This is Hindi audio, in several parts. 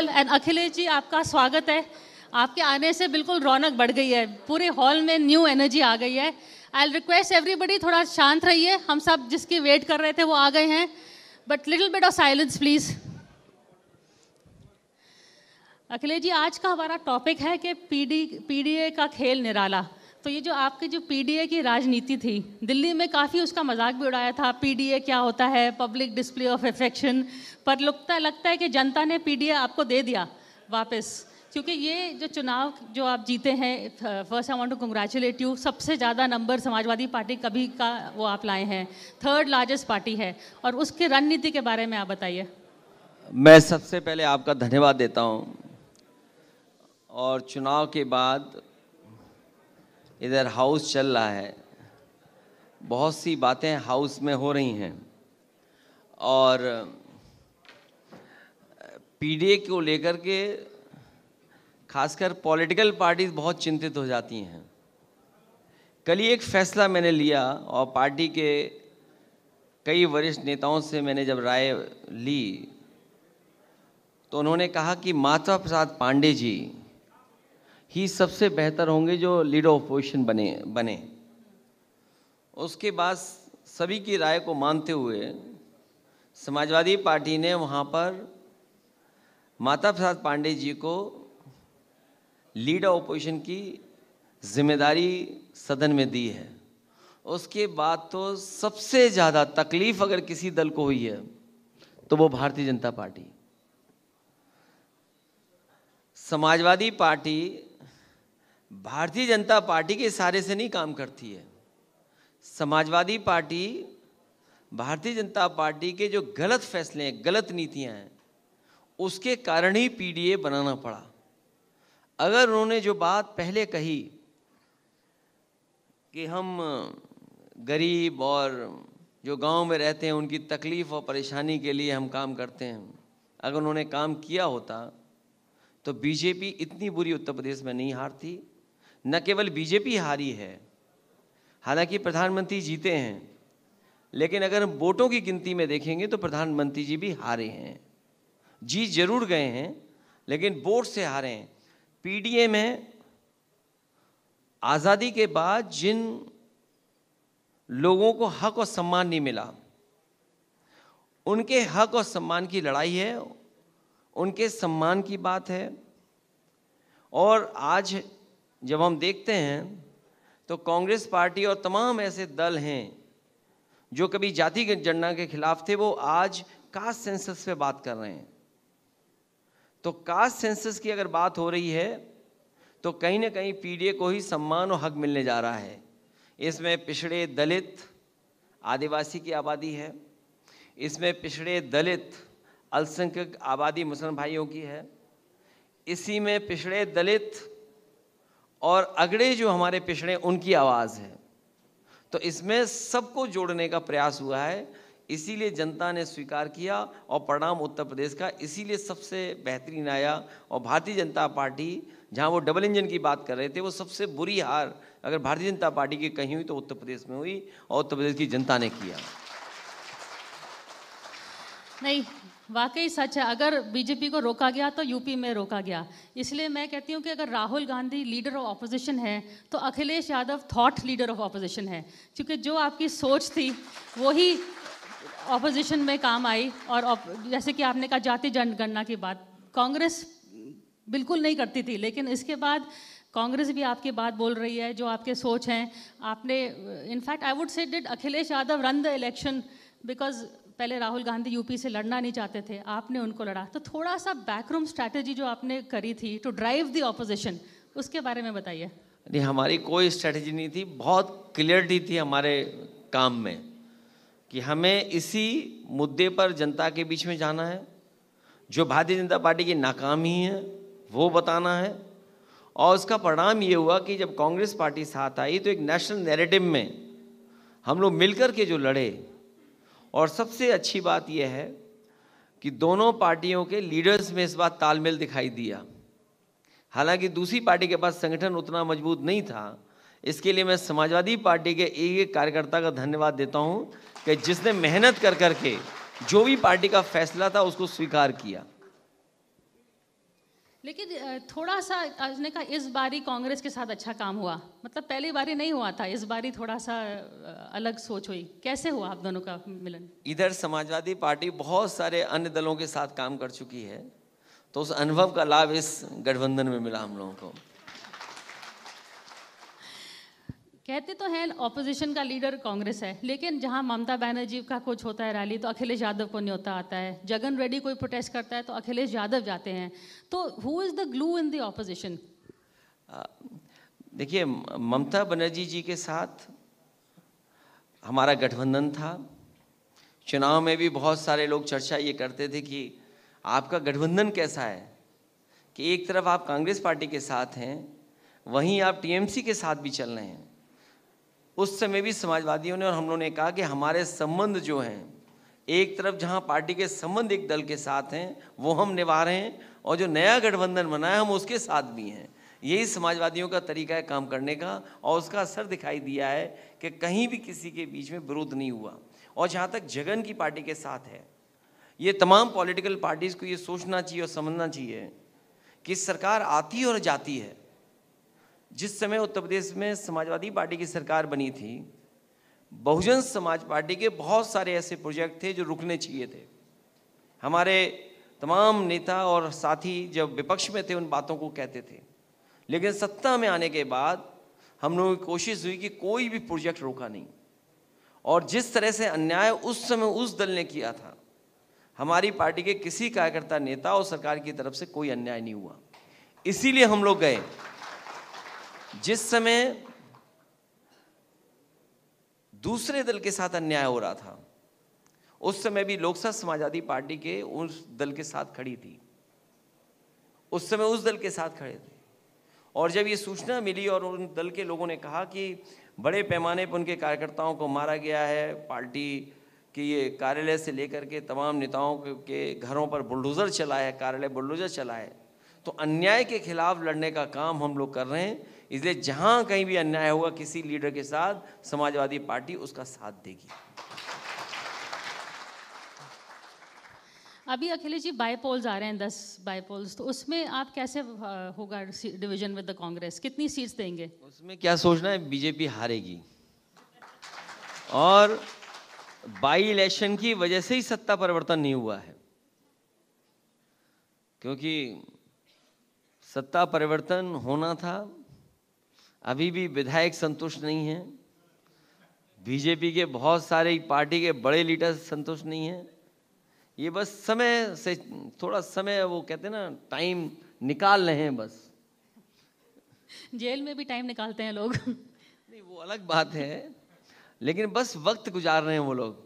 एंड अखिलेश जी आपका स्वागत है आपके आने से बिल्कुल रौनक बढ़ गई है पूरे हॉल में न्यू एनर्जी आ गई है आई रिक्वेस्ट एवरीबडी थोड़ा शांत रहिए हम सब जिसकी वेट कर रहे थे वो आ गए हैं but little bit of silence please Akhilesh ji आज का हमारा टॉपिक है कि पीडी पीडीए का खेल निराला तो ये जो आपकी जो पीडीए की राजनीति थी दिल्ली में काफ़ी उसका मजाक भी उड़ाया था पीडीए क्या होता है पब्लिक डिस्प्ले ऑफ अफेक्शन पर लगता लगता है कि जनता ने पीडीए आपको दे दिया वापस क्योंकि ये जो चुनाव जो आप जीते हैं first I want to congratulate you सबसे ज़्यादा नंबर समाजवादी पार्टी कभी का वो आप लाए हैं थर्ड लार्जेस्ट पार्टी है और उसकी रणनीति के बारे में आप बताइए मैं सबसे पहले आपका धन्यवाद देता हूँ और चुनाव के बाद इधर हाउस चल रहा है बहुत सी बातें हाउस में हो रही हैं और पीडीए को लेकर के खासकर पॉलिटिकल पार्टीज बहुत चिंतित हो जाती हैं कल ही एक फैसला मैंने लिया और पार्टी के कई वरिष्ठ नेताओं से मैंने जब राय ली तो उन्होंने कहा कि माता प्रसाद पांडे जी ही सबसे बेहतर होंगे जो लीडर ऑफ पोजिशन बने बने उसके बाद सभी की राय को मानते हुए समाजवादी पार्टी ने वहाँ पर माता प्रसाद पांडे जी को लीडर ऑपोजिशन की जिम्मेदारी सदन में दी है उसके बाद तो सबसे ज़्यादा तकलीफ अगर किसी दल को हुई है तो वो भारतीय जनता पार्टी समाजवादी पार्टी भारतीय जनता पार्टी के इशारे से नहीं काम करती है समाजवादी पार्टी भारतीय जनता पार्टी के जो गलत फैसले हैं गलत नीतियां हैं उसके कारण ही पीडीए बनाना पड़ा अगर उन्होंने जो बात पहले कही कि हम गरीब और जो गांव में रहते हैं उनकी तकलीफ़ और परेशानी के लिए हम काम करते हैं अगर उन्होंने काम किया होता तो बीजेपी इतनी बुरी उत्तर प्रदेश में नहीं हारती न केवल बीजेपी हारी है हालांकि प्रधानमंत्री जीते हैं लेकिन अगर हम वोटों की गिनती में देखेंगे तो प्रधानमंत्री जी भी हारे हैं जीत जरूर गए हैं लेकिन वोट से हारे हैं पीडीए में आज़ादी के बाद जिन लोगों को हक और सम्मान नहीं मिला उनके हक और सम्मान की लड़ाई है उनके सम्मान की बात है और आज जब हम देखते हैं तो कांग्रेस पार्टी और तमाम ऐसे दल हैं जो कभी जाति जनगणना के खिलाफ थे वो आज कास्ट सेंसस पे बात कर रहे हैं तो कास्ट सेंसस की अगर बात हो रही है तो कहीं ना कहीं पीडीए को ही सम्मान और हक मिलने जा रहा है इसमें पिछड़े दलित आदिवासी की आबादी है इसमें पिछड़े दलित अल्पसंख्यक आबादी मुस्लिम भाइयों की है इसी में पिछड़े दलित और अगड़े जो हमारे पिछड़े उनकी आवाज़ है तो इसमें सबको जोड़ने का प्रयास हुआ है इसीलिए जनता ने स्वीकार किया और परिणाम उत्तर प्रदेश का इसीलिए सबसे बेहतरीन आया और भारतीय जनता पार्टी जहां वो डबल इंजन की बात कर रहे थे वो सबसे बुरी हार अगर भारतीय जनता पार्टी की कहीं हुई तो उत्तर प्रदेश में हुई और उत्तर प्रदेश की जनता ने किया नहीं वाकई सच है अगर बीजेपी को रोका गया तो यूपी में रोका गया इसलिए मैं कहती हूँ कि अगर Rahul Gandhi leader of opposition है तो Akhilesh Yadav thought leader of opposition है क्योंकि जो आपकी सोच थी वही ऑपोजिशन में काम आई और जैसे कि आपने कहा जाति जनगणना की बात कांग्रेस बिल्कुल नहीं करती थी लेकिन इसके बाद कांग्रेस भी आपकी बात बोल रही है जो आपके सोच हैं आपने in fact I would say did Akhilesh Yadav run the election because पहले राहुल गांधी यूपी से लड़ना नहीं चाहते थे आपने उनको लड़ा तो थोड़ा सा बैकरूम स्ट्रैटेजी जो आपने करी थी टू ड्राइव दी ऑपोजिशन उसके बारे में बताइए नहीं हमारी कोई स्ट्रैटेजी नहीं थी बहुत क्लियरिटी थी हमारे काम में कि हमें इसी मुद्दे पर जनता के बीच में जाना है जो भारतीय जनता पार्टी की नाकामी है वो बताना है और उसका परिणाम ये हुआ कि जब कांग्रेस पार्टी साथ आई तो एक नेशनल नैरेटिव में हम लोग मिलकर के जो लड़े और सबसे अच्छी बात यह है कि दोनों पार्टियों के लीडर्स में इस बात तालमेल दिखाई दिया हालांकि दूसरी पार्टी के पास संगठन उतना मजबूत नहीं था इसके लिए मैं समाजवादी पार्टी के एक एक कार्यकर्ता का धन्यवाद देता हूं कि जिसने मेहनत कर कर के जो भी पार्टी का फैसला था उसको स्वीकार किया लेकिन थोड़ा सा उसने कहा इस बारी कांग्रेस के साथ अच्छा काम हुआ मतलब पहली बारी नहीं हुआ था इस बारी थोड़ा सा अलग सोच हुई कैसे हुआ आप दोनों का मिलन इधर समाजवादी पार्टी बहुत सारे अन्य दलों के साथ काम कर चुकी है तो उस अनुभव का लाभ इस गठबंधन में मिला हम लोगों को कहते तो हैं ऑपोजिशन का लीडर कांग्रेस है लेकिन जहां ममता बनर्जी का कुछ होता है रैली तो अखिलेश यादव को न्योता आता है जगन रेड्डी कोई प्रोटेस्ट करता है तो अखिलेश यादव जाते हैं तो who is the glue in the opposition देखिए ममता बनर्जी जी के साथ हमारा गठबंधन था चुनाव में भी बहुत सारे लोग चर्चा ये करते थे कि आपका गठबंधन कैसा है कि एक तरफ आप कांग्रेस पार्टी के साथ हैं वहीं आप टीएमसी के साथ भी चल रहे हैं उस समय भी समाजवादियों ने और हम लोगों ने कहा कि हमारे संबंध जो हैं एक तरफ जहां पार्टी के संबंध एक दल के साथ हैं वो हम निभा रहे हैं और जो नया गठबंधन बना है हम उसके साथ भी हैं यही समाजवादियों का तरीका है काम करने का और उसका असर दिखाई दिया है कि कहीं भी किसी के बीच में विरोध नहीं हुआ और जहाँ तक जगन की पार्टी के साथ है ये तमाम पॉलिटिकल पार्टीज़ को ये सोचना चाहिए और समझना चाहिए कि सरकार आती और जाती है जिस समय उत्तर प्रदेश में समाजवादी पार्टी की सरकार बनी थी बहुजन समाज पार्टी के बहुत सारे ऐसे प्रोजेक्ट थे जो रुकने चाहिए थे हमारे तमाम नेता और साथी जब विपक्ष में थे उन बातों को कहते थे लेकिन सत्ता में आने के बाद हम लोगों की कोशिश हुई कि कोई भी प्रोजेक्ट रोका नहीं और जिस तरह से अन्याय उस समय उस दल ने किया था हमारी पार्टी के किसी कार्यकर्ता नेता और सरकार की तरफ से कोई अन्याय नहीं हुआ इसीलिए हम लोग गए जिस समय दूसरे दल के साथ अन्याय हो रहा था उस समय भी लोकसभा समाजवादी पार्टी के उस दल के साथ खड़ी थी उस समय उस दल के साथ खड़े थे और जब ये सूचना मिली और उन दल के लोगों ने कहा कि बड़े पैमाने पर उनके कार्यकर्ताओं को मारा गया है पार्टी कि ये कार्यालय से लेकर के तमाम नेताओं के घरों पर बुलडोज़र चला है कार्यालय बुलडोज़र चला है तो अन्याय के खिलाफ लड़ने का काम हम लोग कर रहे हैं इसलिए जहां कहीं भी अन्याय होगा किसी लीडर के साथ समाजवादी पार्टी उसका साथ देगी अभी अखिलेश जी बायपोल्स आ रहे हैं दस बायपोल्स तो उसमें आप कैसे होगा डिवीजन विद द कांग्रेस कितनी सीट्स देंगे उसमें क्या सोचना है बीजेपी हारेगी और बाई इलेक्शन की वजह से ही सत्ता परिवर्तन नहीं हुआ है क्योंकि सत्ता परिवर्तन होना था अभी भी विधायक संतुष्ट नहीं है बीजेपी के बहुत सारे पार्टी के बड़े लीडर संतुष्ट नहीं है ये बस समय से थोड़ा समय वो कहते हैं ना टाइम निकाल रहे हैं बस जेल में भी टाइम निकालते हैं लोग नहीं वो अलग बात है लेकिन बस वक्त गुजार रहे हैं वो लोग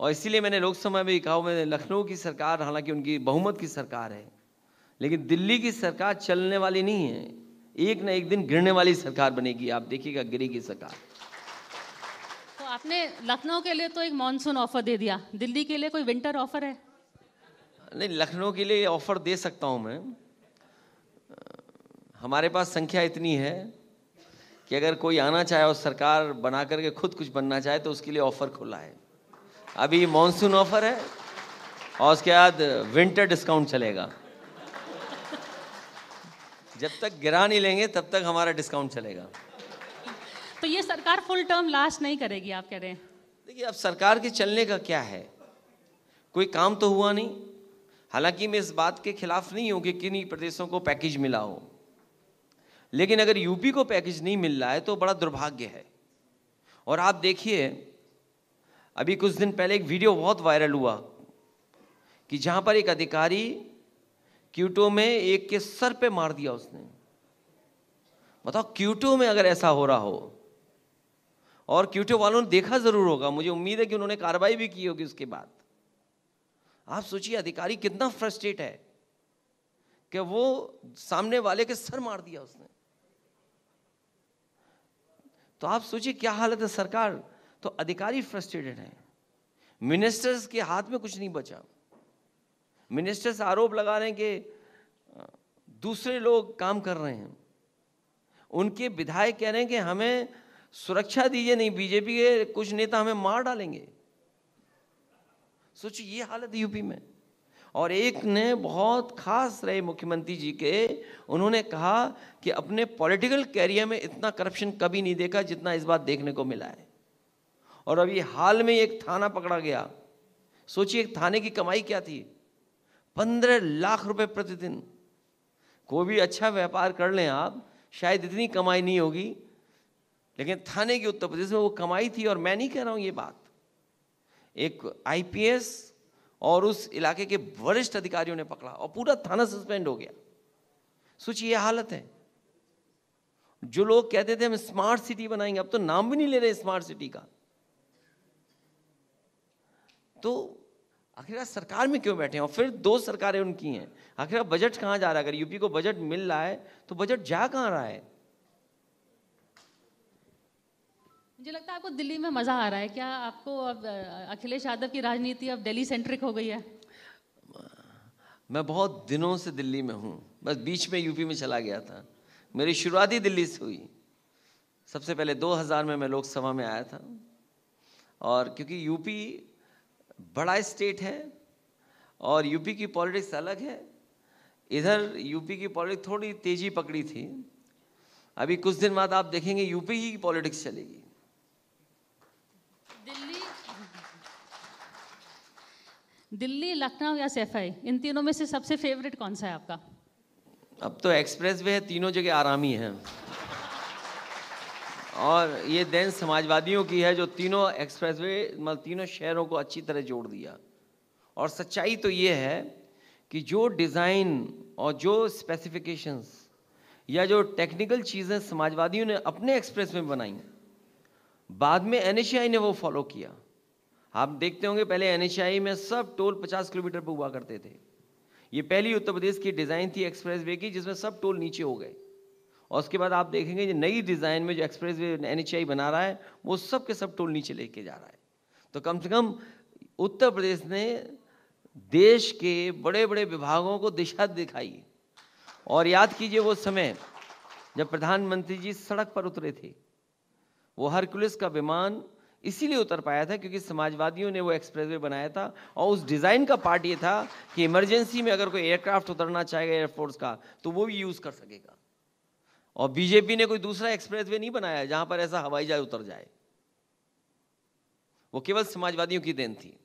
और इसीलिए मैंने लोकसभा में कहा मैंने लखनऊ की सरकार हालांकि उनकी बहुमत की सरकार है लेकिन दिल्ली की सरकार चलने वाली नहीं है एक ना एक दिन गिरने वाली सरकार बनेगी आप देखिएगा गिरेगी सरकार तो आपने लखनऊ के लिए तो एक मानसून ऑफर दे दिया दिल्ली के लिए कोई विंटर ऑफर है नहीं लखनऊ के लिए ऑफर दे सकता हूँ मैं हमारे पास संख्या इतनी है कि अगर कोई आना चाहे और सरकार बना करके खुद कुछ बनना चाहे तो उसके लिए ऑफर खुला है अभी मानसून ऑफर है और उसके बाद विंटर डिस्काउंट चलेगा जब तक गिरा नहीं लेंगे तब तक हमारा डिस्काउंट चलेगा तो ये सरकार फुल टर्म लास्ट नहीं करेगी आप कह रहे हैं देखिए अब सरकार के चलने का क्या है कोई काम तो हुआ नहीं हालांकि मैं इस बात के खिलाफ नहीं हूं कि किन प्रदेशों को पैकेज मिला हो लेकिन अगर यूपी को पैकेज नहीं मिल रहा है तो बड़ा दुर्भाग्य है और आप देखिए अभी कुछ दिन पहले एक वीडियो बहुत वायरल हुआ कि जहां पर एक अधिकारी क्यूटो में एक के सर पे मार दिया उसने बताओ क्यूटो में अगर ऐसा हो रहा हो और क्यूटो वालों ने देखा जरूर होगा मुझे उम्मीद है कि उन्होंने कार्रवाई भी की होगी उसके बाद आप सोचिए अधिकारी कितना फ्रस्ट्रेट है कि वो सामने वाले के सर मार दिया उसने तो आप सोचिए क्या हालत है सरकार तो अधिकारी फ्रस्ट्रेटेड है मिनिस्टर्स के हाथ में कुछ नहीं बचा मिनिस्टर्स आरोप लगा रहे हैं कि दूसरे लोग काम कर रहे हैं उनके विधायक कह रहे हैं कि हमें सुरक्षा दीजिए नहीं बीजेपी के कुछ नेता हमें मार डालेंगे सोचिए ये हालत यूपी में और एक ने बहुत खास रहे मुख्यमंत्री जी के उन्होंने कहा कि अपने पॉलिटिकल कैरियर में इतना करप्शन कभी नहीं देखा जितना इस बार देखने को मिला है और अभी हाल में एक थाना पकड़ा गया सोचिए एक थाने की कमाई क्या थी पंद्रह लाख रुपए प्रतिदिन कोई भी अच्छा व्यापार कर लें आप शायद इतनी कमाई नहीं होगी लेकिन थाने की उत्तर प्रदेश में वो कमाई थी और मैं नहीं कह रहा हूं ये बात एक आईपीएस और उस इलाके के वरिष्ठ अधिकारियों ने पकड़ा और पूरा थाना सस्पेंड हो गया सोचिए ये हालत है जो लोग कहते थे हम स्मार्ट सिटी बनाएंगे अब तो नाम भी नहीं ले रहे स्मार्ट सिटी का तो आखिर सरकार में क्यों बैठे हैं और फिर दो सरकारें उनकी हैं आखिर बजट कहाँ जा रहा है अगर यूपी को बजट मिल रहा है तो बजट जा कहाँ रहा है मुझे लगता है आपको दिल्ली में मज़ा आ रहा है क्या आपको अब अखिलेश यादव की राजनीति अब दिल्ली सेंट्रिक हो गई है मैं बहुत दिनों से दिल्ली में हूँ बस बीच में यूपी में चला गया था मेरी शुरुआत ही दिल्ली से हुई सबसे पहले 2000 में मैं लोकसभा में आया था और क्योंकि यूपी बड़ा स्टेट है और यूपी की पॉलिटिक्स अलग है इधर यूपी की पॉलिटिक्स थोड़ी तेज़ी पकड़ी थी अभी कुछ दिन बाद आप देखेंगे यूपी की पॉलिटिक्स चलेगी दिल्ली दिल्ली लखनऊ या सेफाई इन तीनों में से सबसे फेवरेट कौन सा है आपका अब तो एक्सप्रेस वे है तीनों जगह आरामी है और ये देन समाजवादियों की है जो तीनों एक्सप्रेसवे मतलब तीनों शहरों को अच्छी तरह जोड़ दिया और सच्चाई तो ये है कि जो डिज़ाइन और जो स्पेसिफिकेशंस या जो टेक्निकल चीज़ें समाजवादियों ने अपने एक्सप्रेस में बनाई बाद में एन ने वो फॉलो किया आप देखते होंगे पहले एन में सब टोल 50 किलोमीटर पर हुआ करते थे ये पहली उत्तर प्रदेश की डिज़ाइन थी एक्सप्रेस वे की जिसमें सब टोल नीचे हो गए और उसके बाद आप देखेंगे जो नई डिज़ाइन में जो एक्सप्रेस वे एन बना रहा है वो सब के सब टोल नीचे लेके जा रहा है तो कम से कम उत्तर प्रदेश ने देश के बड़े बड़े विभागों को दिशा दिखाई और याद कीजिए वो समय जब प्रधानमंत्री जी सड़क पर उतरे थे वो हरकुलिस का विमान इसीलिए उतर पाया था क्योंकि समाजवादियों ने वो एक्सप्रेसवे बनाया था और उस डिज़ाइन का पार्ट ये था कि इमरजेंसी में अगर कोई एयरक्राफ्ट उतरना चाहेगा एयरफोर्स का तो वो भी यूज़ कर सकेगा और बीजेपी ने कोई दूसरा एक्सप्रेस वे नहीं बनाया जहां पर ऐसा हवाई जहाज उतर जाए वो केवल समाजवादियों की देन थी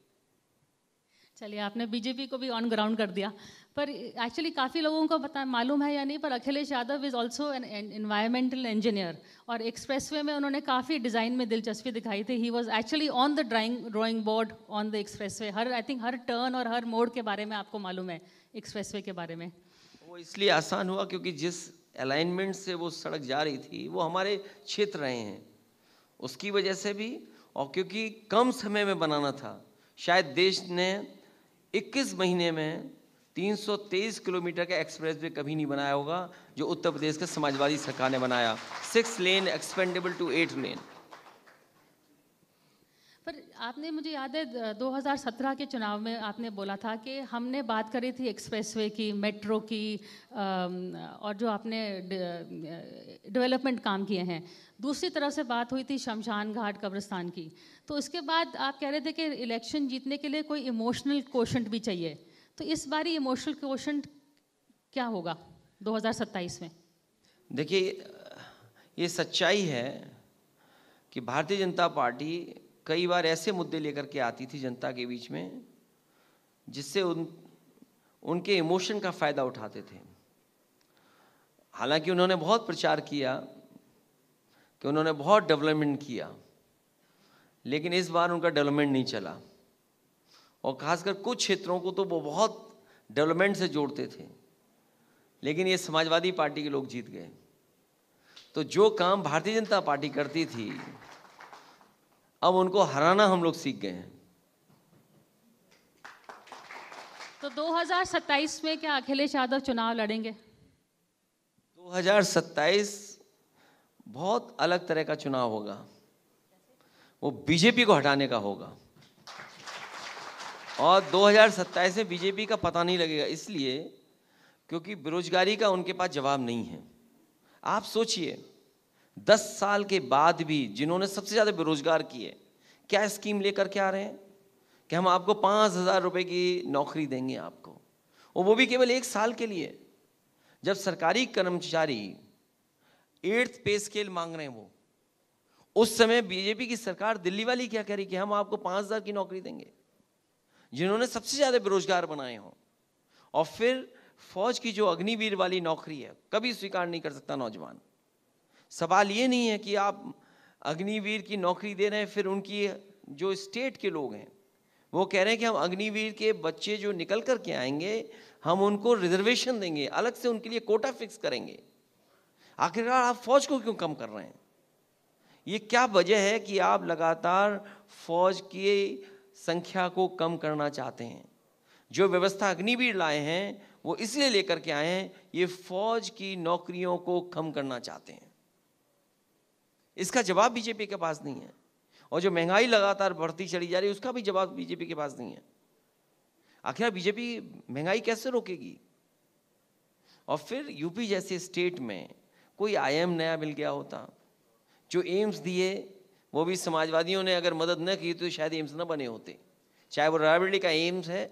चलिए आपने बीजेपी को भी ऑन ग्राउंड कर दिया पर एक्चुअली काफ़ी लोगों को पता मालूम है या नहीं पर Akhilesh Yadav is also an environmental engineer और एक्सप्रेसवे में उन्होंने काफ़ी डिज़ाइन में दिलचस्पी दिखाई थी he was actually on the drawing drawing board on the expressway हर आई थिंक हर टर्न और हर मोड़ के बारे में आपको मालूम है वे के बारे में वो इसलिए आसान हुआ क्योंकि जिस अलाइनमेंट से वो सड़क जा रही थी वो हमारे क्षेत्र रहे हैं उसकी वजह से भी और क्योंकि कम समय में बनाना था शायद देश ने 21 महीने में 323 किलोमीटर का एक्सप्रेस वे कभी नहीं बनाया होगा जो उत्तर प्रदेश के समाजवादी सरकार ने बनाया six lane expandable to eight lane पर आपने मुझे याद है 2017 के चुनाव में आपने बोला था कि हमने बात करी थी एक्सप्रेसवे की मेट्रो की और जो आपने डेवलपमेंट काम किए हैं दूसरी तरफ से बात हुई थी शमशान घाट कब्रिस्तान की तो इसके बाद आप कह रहे थे कि इलेक्शन जीतने के लिए कोई इमोशनल क्वेश्चन भी चाहिए तो इस बारी इमोशनल क्वेश्चन क्या होगा दो में देखिए ये सच्चाई है कि भारतीय जनता पार्टी कई बार ऐसे मुद्दे लेकर के आती थी जनता के बीच में जिससे उन उनके इमोशन का फ़ायदा उठाते थे हालांकि उन्होंने बहुत प्रचार किया कि उन्होंने बहुत डेवलपमेंट किया लेकिन इस बार उनका डेवलपमेंट नहीं चला और खासकर कुछ क्षेत्रों को तो वो बहुत डेवलपमेंट से जोड़ते थे लेकिन ये समाजवादी पार्टी के लोग जीत गए तो जो काम भारतीय जनता पार्टी करती थी अब उनको हराना हम लोग सीख गए हैं तो 2027 में क्या अखिलेश यादव चुनाव लड़ेंगे 2027 बहुत अलग तरह का चुनाव होगा वो बीजेपी को हटाने का होगा और 2027 में बीजेपी का पता नहीं लगेगा इसलिए क्योंकि बेरोजगारी का उनके पास जवाब नहीं है आप सोचिए दस साल के बाद भी जिन्होंने सबसे ज़्यादा बेरोजगार किए क्या स्कीम लेकर के आ रहे हैं कि हम आपको पांच हज़ार रुपए की नौकरी देंगे आपको और वो भी केवल एक साल के लिए जब सरकारी कर्मचारी एट्थ पे स्केल मांग रहे हैं वो उस समय बीजेपी की सरकार दिल्ली वाली क्या कह रही कि हम आपको पांच हज़ार की नौकरी देंगे जिन्होंने सबसे ज़्यादा बेरोजगार बनाए हों और फिर फौज की जो अग्निवीर वाली नौकरी है कभी स्वीकार नहीं कर सकता नौजवान सवाल ये नहीं है कि आप अग्निवीर की नौकरी दे रहे हैं फिर उनकी जो स्टेट के लोग हैं वो कह रहे हैं कि हम अग्निवीर के बच्चे जो निकल कर के आएंगे हम उनको रिजर्वेशन देंगे अलग से उनके लिए कोटा फिक्स करेंगे आखिरकार आप फौज को क्यों कम कर रहे हैं ये क्या वजह है कि आप लगातार फौज की संख्या को कम करना चाहते हैं जो व्यवस्था अग्निवीर लाए हैं वो इसलिए लेकर के आए हैं ये फौज की नौकरियों को कम करना चाहते हैं इसका जवाब बीजेपी के पास नहीं है और जो महंगाई लगातार बढ़ती चली जा रही है उसका भी जवाब बीजेपी के पास नहीं है आखिर बीजेपी महंगाई कैसे रोकेगी और फिर यूपी जैसे स्टेट में कोई आईएम नया मिल गया होता जो एम्स दिए वो भी समाजवादियों ने अगर मदद न की तो शायद एम्स न बने होते चाहे वो रायबरेली का एम्स है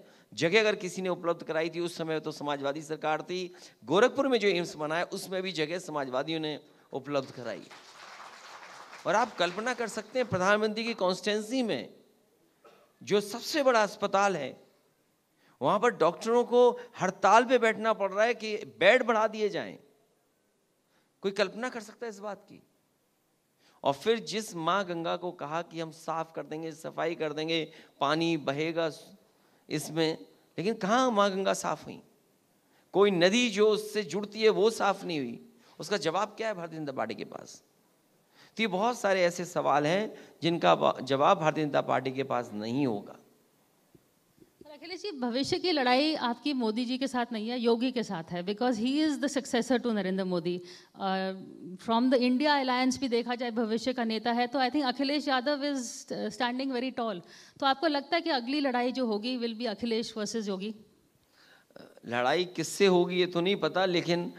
जगह अगर किसी ने उपलब्ध कराई थी उस समय तो समाजवादी सरकार थी गोरखपुर में जो एम्स बनाया उसमें भी जगह समाजवादियों ने उपलब्ध कराई और आप कल्पना कर सकते हैं प्रधानमंत्री की कॉन्स्टेंसी में जो सबसे बड़ा अस्पताल है वहां पर डॉक्टरों को हड़ताल पे बैठना पड़ रहा है कि बेड बढ़ा दिए जाएं कोई कल्पना कर सकता है इस बात की और फिर जिस माँ गंगा को कहा कि हम साफ कर देंगे सफाई कर देंगे पानी बहेगा इसमें लेकिन कहाँ माँ गंगा साफ हुई कोई नदी जो उससे जुड़ती है वो साफ नहीं हुई उसका जवाब क्या है भारतीय जनता पार्टी के पास तो ये बहुत सारे ऐसे सवाल हैं जिनका जवाब भारतीय जनता पार्टी के पास नहीं होगा अखिलेश जी भविष्य की लड़ाई आपकी मोदी जी के साथ नहीं है योगी के साथ है because he is the successor to Narendra Modi from the India alliance भी देखा जाए भविष्य का नेता है तो I think Akhilesh Yadav is standing very tall तो आपको लगता है कि अगली लड़ाई जो होगी will be Akhilesh versus Yogi लड़ाई किससे होगी ये तो नहीं पता लेकिन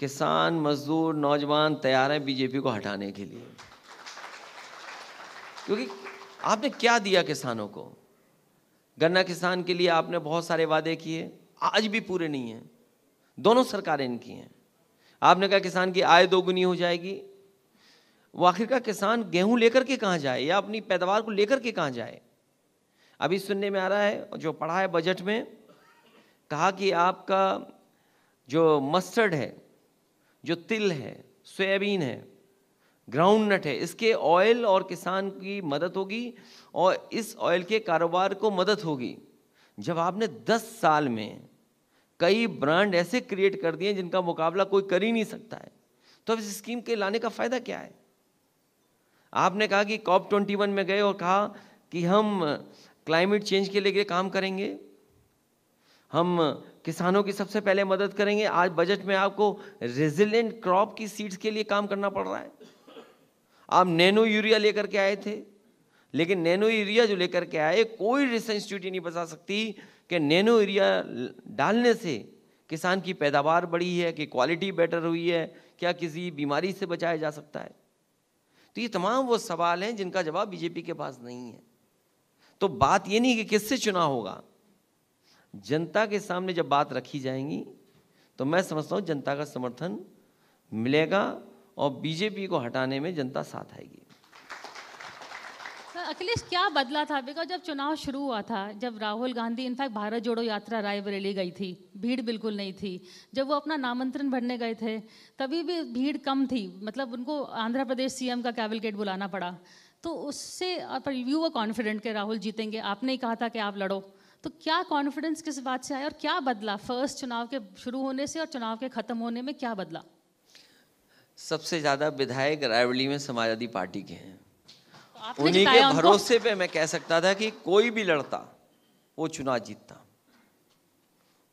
किसान मजदूर नौजवान तैयार हैं बीजेपी को हटाने के लिए क्योंकि आपने क्या दिया किसानों को गन्ना किसान के लिए आपने बहुत सारे वादे किए आज भी पूरे नहीं हैं दोनों सरकारें इनकी हैं आपने कहा किसान की आय दोगुनी हो जाएगी वो आखिरकार किसान गेहूं लेकर के कहाँ जाए या अपनी पैदावार को लेकर के कहाँ जाए अभी सुनने में आ रहा है जो पढ़ा है बजट में कहा कि आपका जो मस्टर्ड है जो तिल है सोयाबीन है ग्राउंड नट है इसके ऑयल और किसान की मदद होगी और इस ऑयल के कारोबार को मदद होगी जब आपने 10 साल में कई ब्रांड ऐसे क्रिएट कर दिए जिनका मुकाबला कोई कर ही नहीं सकता है तो अब इस स्कीम के लाने का फ़ायदा क्या है आपने कहा कि कॉप ट्वेंटी वन में गए और कहा कि हम क्लाइमेट चेंज के लिए काम करेंगे हम किसानों की सबसे पहले मदद करेंगे आज बजट में आपको रेजिलेंट क्रॉप की सीड्स के लिए काम करना पड़ रहा है आप नैनो यूरिया लेकर के आए थे लेकिन नैनो यूरिया जो लेकर के आए कोई रिसर्च इंस्टीट्यूट नहीं बता सकती कि नैनो यूरिया डालने से किसान की पैदावार बढ़ी है कि क्वालिटी बेटर हुई है क्या किसी बीमारी से बचाया जा सकता है तो ये तमाम वो सवाल हैं जिनका जवाब बीजेपी के पास नहीं है तो बात ये नहीं कि किससे चुनाव होगा जनता के सामने जब बात रखी जाएंगी तो मैं समझता हूँ जनता का समर्थन मिलेगा और बीजेपी को हटाने में जनता साथ आएगी अखिलेश क्या बदला था बिकॉज जब चुनाव शुरू हुआ था जब राहुल गांधी इनफैक्ट भारत जोड़ो यात्रा रायबरेली गई थी भीड़ बिल्कुल नहीं थी जब वो अपना नामांतरण भरने गए थे तभी भी भीड़ कम थी मतलब उनको आंध्र प्रदेश सीएम का कैबिनेट बुलाना पड़ा तो उससे पर यू वो कॉन्फिडेंट के राहुल जीतेंगे आपने ही कहा था कि आप लड़ो तो क्या कॉन्फिडेंस किस बात से आया और क्या बदला फर्स्ट चुनाव के शुरू होने से और चुनाव के ख़त्म होने में क्या बदला सबसे ज़्यादा विधायक रायवली में समाजवादी पार्टी के हैं तो उन्हीं के भरोसे पे मैं कह सकता था कि कोई भी लड़ता वो चुनाव जीतता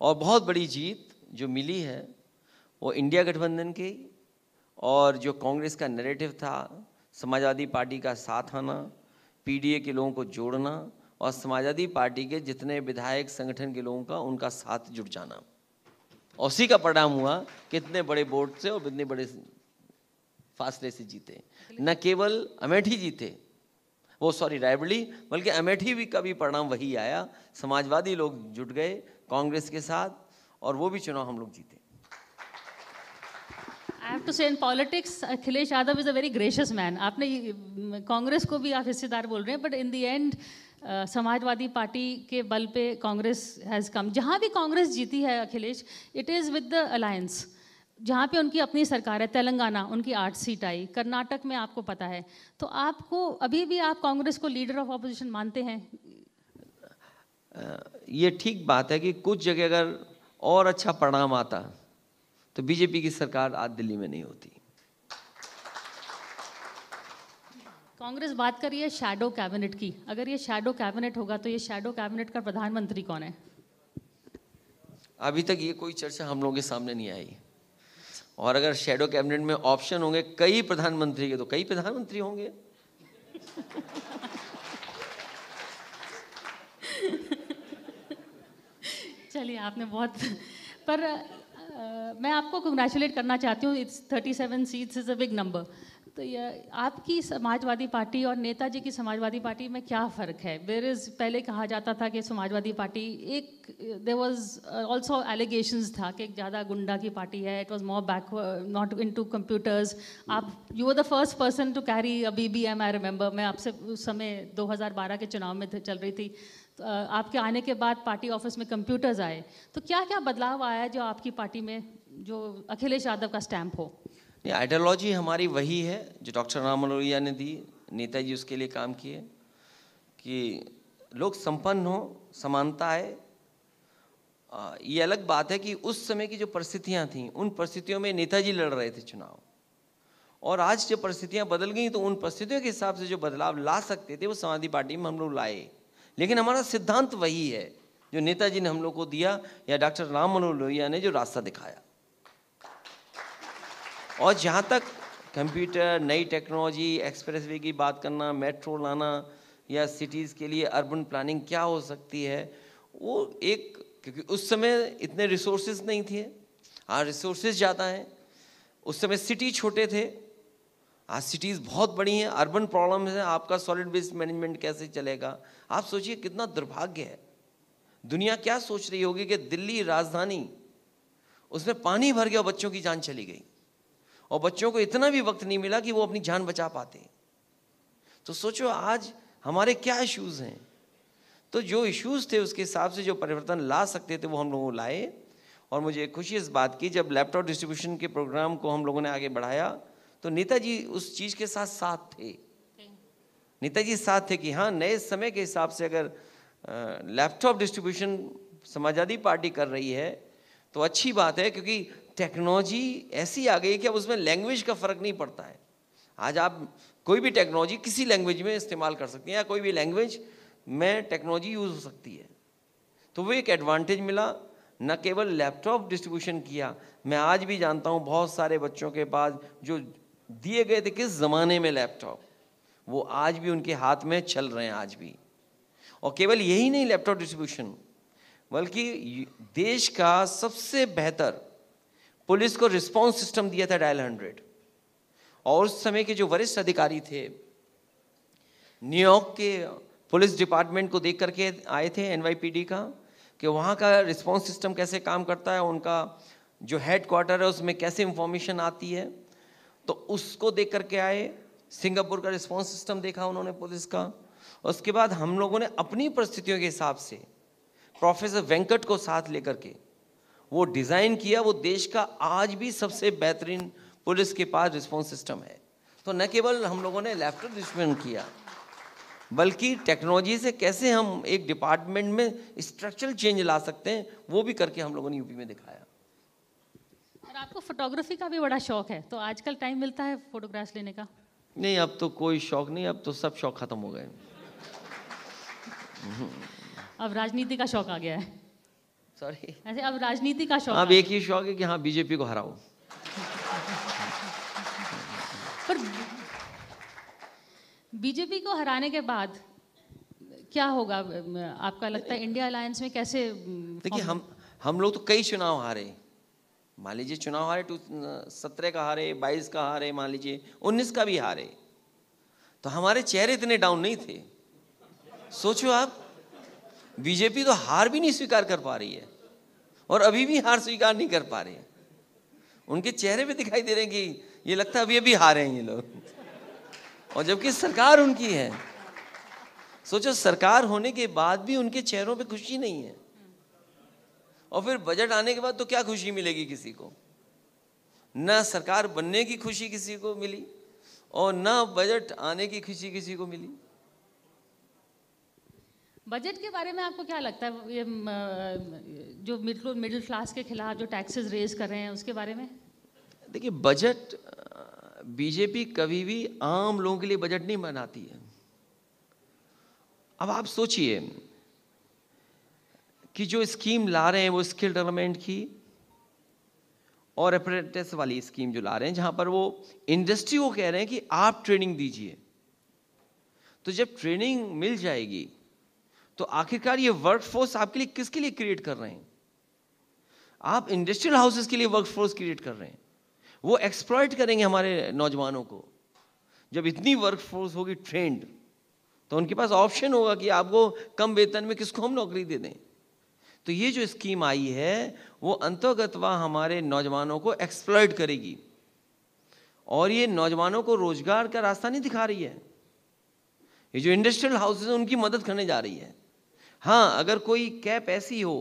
और बहुत बड़ी जीत जो मिली है वो इंडिया गठबंधन की और जो कांग्रेस का नैरेटिव था समाजवादी पार्टी का साथ आना पीडीए के लोगों को जोड़ना और समाजवादी पार्टी के जितने विधायक संगठन के लोगों का उनका साथ जुट जाना उसी का परिणाम हुआ कितने बड़े बोर्ड से और कितने बड़े फासले से जीते न केवल अमेठी जीते वो सॉरी रायबली बल्कि अमेठी भी का भी परिणाम वही आया समाजवादी लोग जुट गए कांग्रेस के साथ और वो भी चुनाव हम लोग जीते आई have to say in politics Akhilesh Yadav is a very gracious man आपने कांग्रेस को भी आप हिस्सेदार बोल रहे हैं but in the end Samajwadi party के बल पे कांग्रेस हैज़ कम जहाँ भी कांग्रेस जीती है Akhilesh it is with the alliance जहाँ पे उनकी अपनी सरकार है तेलंगाना उनकी आठ सीट आई कर्नाटक में आपको पता है तो आपको अभी भी आप कांग्रेस को लीडर ऑफ अपोजिशन मानते हैं ये ठीक बात है कि कुछ जगह अगर और अच्छा परिणाम आता तो बीजेपी की सरकार आज दिल्ली में नहीं होती कांग्रेस बात कर रही है शैडो कैबिनेट की अगर ये शैडो कैबिनेट होगा तो ये शैडो कैबिनेट का प्रधानमंत्री कौन है अभी तक ये कोई चर्चा हम लोगों के सामने नहीं आई और अगर शेडो कैबिनेट में ऑप्शन होंगे कई प्रधानमंत्री के तो कई प्रधानमंत्री होंगे चलिए आपने बहुत पर आ, मैं आपको कंग्रेचुलेट करना चाहती हूँ it's thirty seven seats is a big number तो यह आपकी समाजवादी पार्टी और नेताजी की समाजवादी पार्टी में क्या फ़र्क है देर इज़ पहले कहा जाता था कि समाजवादी पार्टी एक देर वॉज ऑल्सो एलिगेशन था कि ज़्यादा गुंडा की पार्टी है it was more back not into computers आप you were the first person to carry a B B M I remember मैं आपसे उस समय 2012 के चुनाव में चल रही थी तो uh, आपके आने के बाद पार्टी ऑफिस में कंप्यूटर्स आए तो क्या क्या बदलाव आया जो आपकी पार्टी में जो अखिलेश यादव का स्टैम्प हो नहीं आइडियोलॉजी हमारी वही है जो डॉक्टर राम मनोरिया ने दी नेताजी उसके लिए काम किए कि लोग संपन्न हो समानता है ये अलग बात है कि उस समय की जो परिस्थितियाँ थीं उन परिस्थितियों में नेताजी लड़ रहे थे चुनाव और आज जो परिस्थितियाँ बदल गई तो उन परिस्थितियों के हिसाब से जो बदलाव ला सकते थे वो समाजवादी पार्टी में हम लोग लाए लेकिन हमारा सिद्धांत वही है जो नेताजी ने हम लोग को दिया या डॉक्टर राम मनोहर लोहिया ने जो रास्ता दिखाया और जहाँ तक कंप्यूटर नई टेक्नोलॉजी एक्सप्रेस वे की बात करना मेट्रो लाना या सिटीज़ के लिए अर्बन प्लानिंग क्या हो सकती है वो एक क्योंकि उस समय इतने रिसोर्सेज नहीं थे आज हाँ, रिसोर्सेज ज़्यादा हैं उस समय सिटी छोटे थे आज सिटीज़ बहुत बड़ी हैं अर्बन प्रॉब्लम है आपका सॉलिड वेस्ट मैनेजमेंट कैसे चलेगा आप सोचिए कितना दुर्भाग्य है दुनिया क्या सोच रही होगी कि दिल्ली राजधानी उसमें पानी भर गया बच्चों की जान चली गई और बच्चों को इतना भी वक्त नहीं मिला कि वो अपनी जान बचा पाते तो सोचो आज हमारे क्या इश्यूज़ हैं तो जो इश्यूज़ थे उसके हिसाब से जो परिवर्तन ला सकते थे वो हम लोगों लाए और मुझे खुशी इस बात की जब लैपटॉप डिस्ट्रीब्यूशन के प्रोग्राम को हम लोगों ने आगे बढ़ाया तो नेताजी उस चीज़ के साथ साथ थे नेताजी साथ थे कि हाँ नए समय के हिसाब से अगर लैपटॉप डिस्ट्रीब्यूशन समाजवादी पार्टी कर रही है तो अच्छी बात है क्योंकि टेक्नोलॉजी ऐसी आ गई कि अब उसमें लैंग्वेज का फ़र्क नहीं पड़ता है आज आप कोई भी टेक्नोलॉजी किसी लैंग्वेज में इस्तेमाल कर सकते हैं या कोई भी लैंग्वेज में टेक्नोलॉजी यूज़ हो सकती है तो वो एक एडवांटेज मिला न केवल लैपटॉप डिस्ट्रीब्यूशन किया मैं आज भी जानता हूँ बहुत सारे बच्चों के पास जो दिए गए थे किस ज़माने में लैपटॉप वो आज भी उनके हाथ में चल रहे हैं आज भी और केवल यही नहीं लैपटॉप डिस्ट्रीब्यूशन बल्कि देश का सबसे बेहतर पुलिस को रिस्पॉन्स सिस्टम दिया था डायल हंड्रेड और उस समय के जो वरिष्ठ अधिकारी थे न्यूयॉर्क के पुलिस डिपार्टमेंट को देख करके आए थे एनवाईपीडी का कि वहाँ का रिस्पॉन्स सिस्टम कैसे काम करता है उनका जो हेड क्वार्टर है उसमें कैसे इंफॉर्मेशन आती है तो उसको देख करके आए सिंगापुर का रिस्पॉन्स सिस्टम देखा उन्होंने पुलिस का उसके बाद हम लोगों ने अपनी परिस्थितियों के हिसाब से प्रोफेसर वेंकट को साथ लेकर के वो डिज़ाइन किया वो देश का आज भी सबसे बेहतरीन पुलिस के पास रिस्पॉन्स सिस्टम है तो न केवल हम लोगों ने लैपटॉप डिस्ट्रीब्यूशन किया बल्कि टेक्नोलॉजी से कैसे हम एक डिपार्टमेंट में स्ट्रक्चरल चेंज ला सकते हैं वो भी करके हम लोगों ने यूपी में दिखाया और आपको फोटोग्राफी का भी बड़ा शौक है तो आजकल टाइम मिलता है फोटोग्राफ्स लेने का नहीं अब तो कोई शौक नहीं अब तो सब शौक खत्म हो गए अब राजनीति का शौक आ गया है सॉरी ऐसे अब राजनीति का शौक अब एक ही शौक है कि हाँ बीजेपी को हराओ पर बीजेपी को हराने के बाद क्या होगा आपका लगता है इंडिया अलायंस में कैसे देखिए हम हम लोग तो कई चुनाव हारे मान लीजिए चुनाव हारे टू सत्रह का हारे बाईस का हारे मान लीजिए उन्नीस का भी हारे तो हमारे चेहरे इतने डाउन नहीं थे सोचो आप बीजेपी तो हार भी नहीं स्वीकार कर पा रही है और अभी भी हार स्वीकार नहीं कर पा रही है उनके चेहरे पे दिखाई दे रहे हैं कि ये लगता है अभी अभी हारे हैं ये लोग और जबकि सरकार उनकी है सोचो सरकार होने के बाद भी उनके चेहरों पे खुशी नहीं है और फिर बजट आने के बाद तो क्या खुशी मिलेगी किसी को ना सरकार बनने की खुशी किसी को मिली और ना बजट आने की खुशी किसी को मिली बजट के बारे में आपको क्या लगता है ये जो मिडिल मिडिल क्लास के खिलाफ जो टैक्सेस रेज कर रहे हैं उसके बारे में देखिए बजट बीजेपी कभी भी आम लोगों के लिए बजट नहीं बनाती है अब आप सोचिए कि जो स्कीम ला रहे हैं वो स्किल डेवलपमेंट की और अप्रेंटिस वाली स्कीम जो ला रहे हैं जहां पर वो इंडस्ट्री को कह रहे हैं कि आप ट्रेनिंग दीजिए तो जब ट्रेनिंग मिल जाएगी तो आखिरकार ये वर्कफोर्स आपके लिए किसके लिए क्रिएट कर रहे हैं आप इंडस्ट्रियल हाउसेस के लिए वर्कफोर्स क्रिएट कर रहे हैं वो एक्सप्लॉयट करेंगे हमारे नौजवानों को जब इतनी वर्कफोर्स होगी ट्रेंड तो उनके पास ऑप्शन होगा कि आपको कम वेतन में किसको हम नौकरी दे दें तो ये जो स्कीम आई है वो अंतर्गतवा हमारे नौजवानों को एक्सप्लॉयट करेगी और ये नौजवानों को रोजगार का रास्ता नहीं दिखा रही है ये जो इंडस्ट्रियल हाउसेज उनकी मदद करने जा रही है हाँ अगर कोई कैप ऐसी हो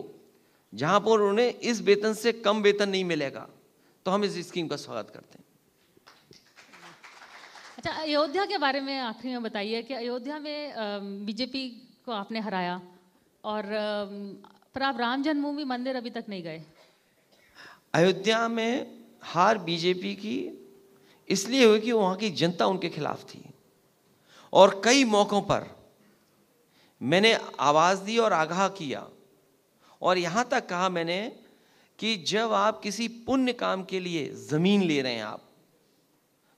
जहाँ पर उन्हें इस वेतन से कम वेतन नहीं मिलेगा तो हम इस स्कीम का स्वागत करते हैं अच्छा अयोध्या के बारे में आखिरी में बताइए कि अयोध्या में बीजेपी को आपने हराया और पर आप राम जन्मभूमि मंदिर अभी तक नहीं गए अयोध्या में हार बीजेपी की इसलिए हुई कि वहाँ की जनता उनके खिलाफ थी और कई मौक़ों पर मैंने आवाज़ दी और आगाह किया और यहाँ तक कहा मैंने कि जब आप किसी पुण्य काम के लिए ज़मीन ले रहे हैं आप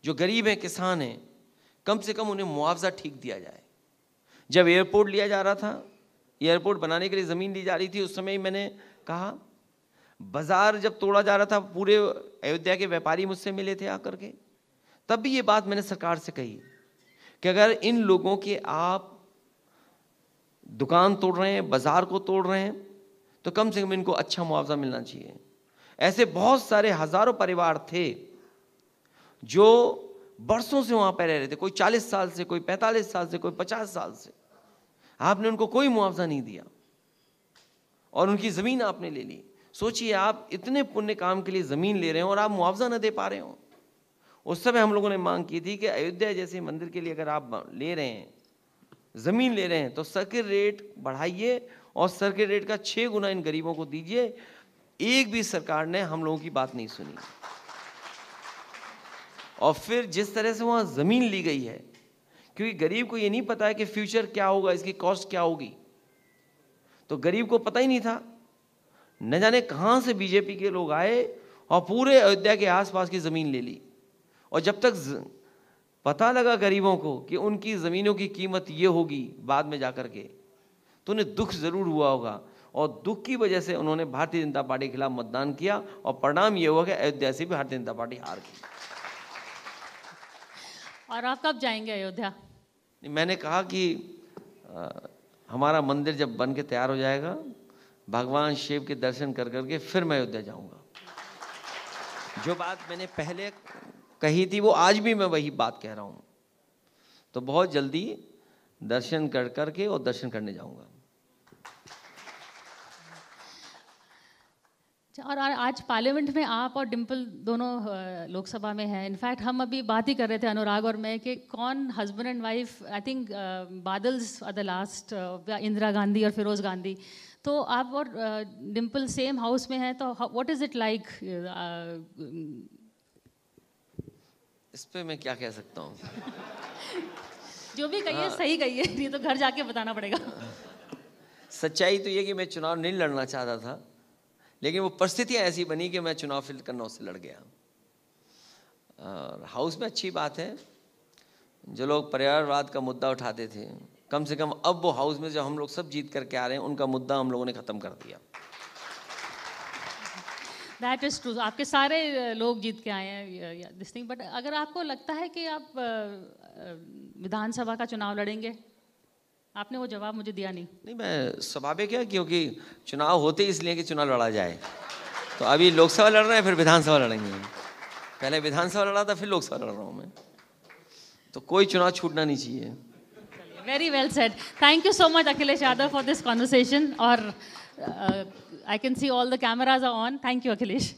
जो गरीब हैं किसान हैं कम से कम उन्हें मुआवजा ठीक दिया जाए जब एयरपोर्ट लिया जा रहा था एयरपोर्ट बनाने के लिए ज़मीन ली जा रही थी उस समय ही मैंने कहा बाज़ार जब तोड़ा जा रहा था पूरे अयोध्या के व्यापारी मुझसे मिले थे आकर के तब भी ये बात मैंने सरकार से कही कि अगर इन लोगों के आप दुकान तोड़ रहे हैं बाजार को तोड़ रहे हैं तो कम से कम इनको अच्छा मुआवजा मिलना चाहिए ऐसे बहुत सारे हजारों परिवार थे जो बरसों से वहां पर रह रहे थे कोई चालीस साल से कोई पैंतालीस साल से कोई पचास साल से आपने उनको कोई मुआवजा नहीं दिया और उनकी ज़मीन आपने ले ली सोचिए आप इतने पुण्य काम के लिए ज़मीन ले रहे हो और आप मुआवजा ना दे पा रहे हो उस समय हम लोगों ने मांग की थी कि अयोध्या जैसे मंदिर के लिए अगर आप ले रहे हैं ज़मीन ले रहे हैं तो सर के रेट बढ़ाइए और सर के रेट का छः गुना इन गरीबों को दीजिए एक भी सरकार ने हम लोगों की बात नहीं सुनी और फिर जिस तरह से वहाँ ज़मीन ली गई है क्योंकि गरीब को ये नहीं पता है कि फ्यूचर क्या होगा इसकी कॉस्ट क्या होगी तो गरीब को पता ही नहीं था न जाने कहाँ से बीजेपी के लोग आए और पूरे अयोध्या के आसपास की ज़मीन ले ली और जब तक पता लगा गरीबों को कि उनकी ज़मीनों की कीमत ये होगी बाद में जा कर के तो उन्हें दुख ज़रूर हुआ होगा और दुख की वजह से उन्होंने भारतीय जनता पार्टी के खिलाफ मतदान किया और परिणाम ये हुआ कि अयोध्या से भी भारतीय जनता पार्टी हार गई और आप कब जाएंगे अयोध्या मैंने कहा कि आ, हमारा मंदिर जब बन के तैयार हो जाएगा भगवान शिव के दर्शन कर करके फिर मैं अयोध्या जाऊंगा जो बात मैंने पहले कही थी वो आज भी मैं वही बात कह रहा हूँ तो बहुत जल्दी दर्शन कर करके और दर्शन करने जाऊँगा अच्छा, और आज पार्लियामेंट में आप और डिम्पल दोनों लोकसभा में हैं इनफैक्ट हम अभी बात ही कर रहे थे अनुराग और मैं कि कौन husband and wife I think Badals are the last Indira Gandhi और फिरोज गांधी तो आप और डिम्पल सेम हाउस में हैं तो व्हाट इज़ इट लाइक इस पे मैं क्या कह सकता हूँ जो भी कही हाँ। सही कही ये तो घर जाके बताना पड़ेगा सच्चाई तो ये कि मैं चुनाव नहीं लड़ना चाहता था लेकिन वो परिस्थितियाँ ऐसी बनी कि मैं चुनाव फिल करना से लड़ गया और हाउस में अच्छी बात है जो लोग पर्यावरणवाद का मुद्दा उठाते थे कम से कम अब वो हाउस में जो हम लोग सब जीत करके आ रहे हैं उनका मुद्दा हम लोगों ने ख़त्म कर दिया दैट इज़ ट्रू आपके सारे लोग जीत के आए हैं दिस थिंग बट अगर आपको लगता है कि आप विधानसभा का चुनाव लड़ेंगे आपने वो जवाब मुझे दिया नहीं नहीं मैं स्वाभाविक है क्योंकि चुनाव होते इसलिए कि चुनाव लड़ा जाए तो अभी लोकसभा लड़ रहे हैं फिर विधानसभा लड़ेंगे पहले विधानसभा लड़ा था फिर लोकसभा लड़ रहा हूँ मैं तो कोई चुनाव छूटना नहीं चाहिए very well said thank you so much Akhilesh Yadav for this conversation और uh, I can see all the cameras are on. Thank you, Akhilesh.